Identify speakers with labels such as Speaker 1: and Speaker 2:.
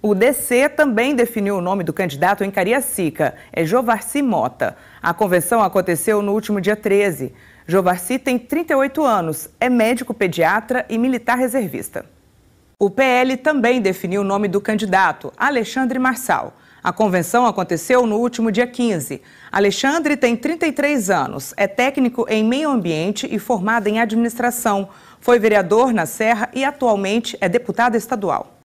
Speaker 1: O DC também definiu o nome do candidato em Cariacica, é Jovarci Mota. A convenção aconteceu no último dia 13. Jovarci tem 38 anos, é médico pediatra e militar reservista. O PL também definiu o nome do candidato, Alexandre Marçal. A convenção aconteceu no último dia 15. Alexandre tem 33 anos, é técnico em meio ambiente e formado em administração. Foi vereador na Serra e atualmente é deputado estadual.